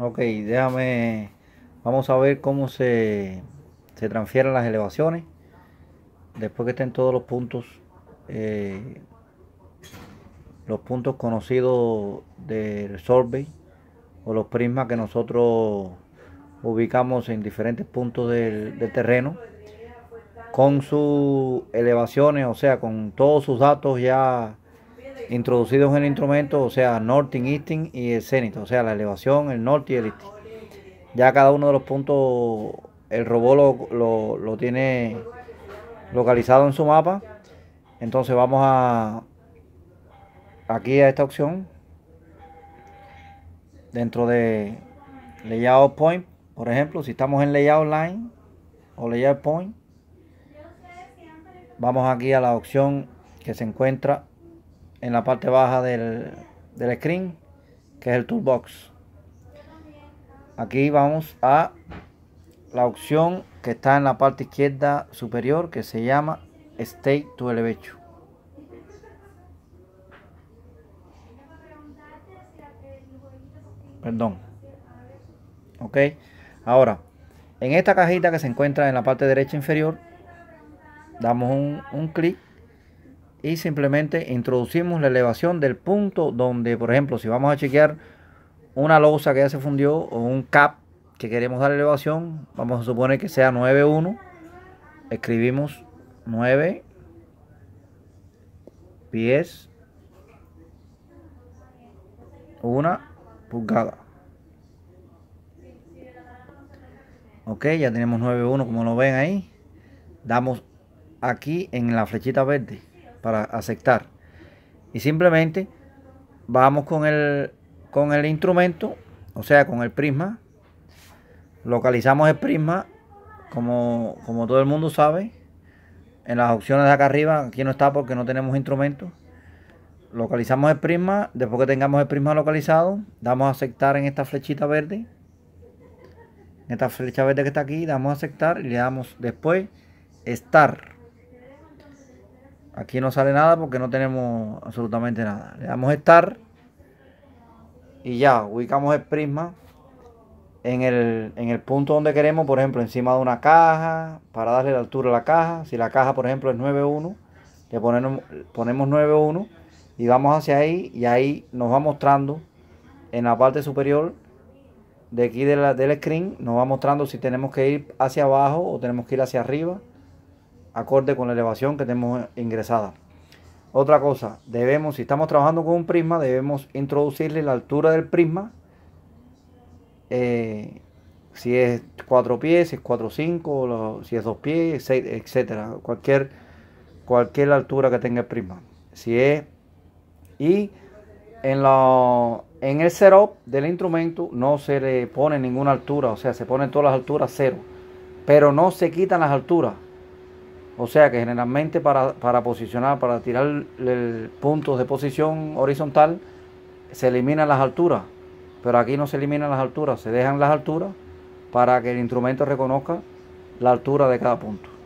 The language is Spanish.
Ok, déjame. Vamos a ver cómo se, transfieren las elevaciones. Después que estén todos los puntos, eh, los puntos conocidos del survey o los prismas que nosotros ubicamos en diferentes puntos del, del terreno, con sus elevaciones, o sea, con todos sus datos ya introducidos en el instrumento, o sea, norte, easting y el cenit o sea, la elevación, el norte y el Ya cada uno de los puntos el robot lo, lo tiene localizado en su mapa. Entonces vamos a aquí a esta opción dentro de layout point, por ejemplo, si estamos en layout line o layout point, vamos aquí a la opción que se encuentra en la parte baja del, del screen, que es el toolbox. Aquí vamos a la opción que está en la parte izquierda superior que se llama State to Elevation. Perdón. Ok. Ahora, en esta cajita que se encuentra en la parte derecha inferior, damos un, un clic y simplemente introducimos la elevación del punto donde, por ejemplo, si vamos a chequear una losa que ya se fundió o un cap que queremos dar elevación, vamos a suponer que sea 9.1, escribimos 9 pies 1 pulgada. Ok, ya tenemos 9.1 como lo ven ahí. Damos aquí en la flechita verde para aceptar. Y simplemente vamos con el, con el instrumento, o sea, con el prisma. Localizamos el prisma, como, como todo el mundo sabe. En las opciones de acá arriba, aquí no está porque no tenemos instrumento. Localizamos el prisma, después que tengamos el prisma localizado, damos a aceptar en esta flechita verde. En esta flecha verde que está aquí, damos a aceptar y le damos después estar Aquí no sale nada porque no tenemos absolutamente nada. Le damos estar. y ya, ubicamos el prisma en el, en el punto donde queremos, por ejemplo, encima de una caja, para darle la altura a la caja. Si la caja, por ejemplo, es 9.1, le ponemos, ponemos 9.1 y vamos hacia ahí y ahí nos va mostrando en la parte superior de aquí del screen, nos va mostrando si tenemos que ir hacia abajo o tenemos que ir hacia arriba acorde con la elevación que tenemos ingresada. Otra cosa, debemos, si estamos trabajando con un prisma, debemos introducirle la altura del prisma. Eh, si es 4 pies, si es 4 si es 2 pies, etcétera, cualquier cualquier altura que tenga el prisma. Si es y en la en el setup del instrumento no se le pone ninguna altura, o sea, se ponen todas las alturas cero, pero no se quitan las alturas. O sea que generalmente para, posicionar, para tirar el puntos de posición horizontal, se eliminan las alturas. Pero aquí no se eliminan las alturas, se dejan las alturas para que el instrumento reconozca la altura de cada punto.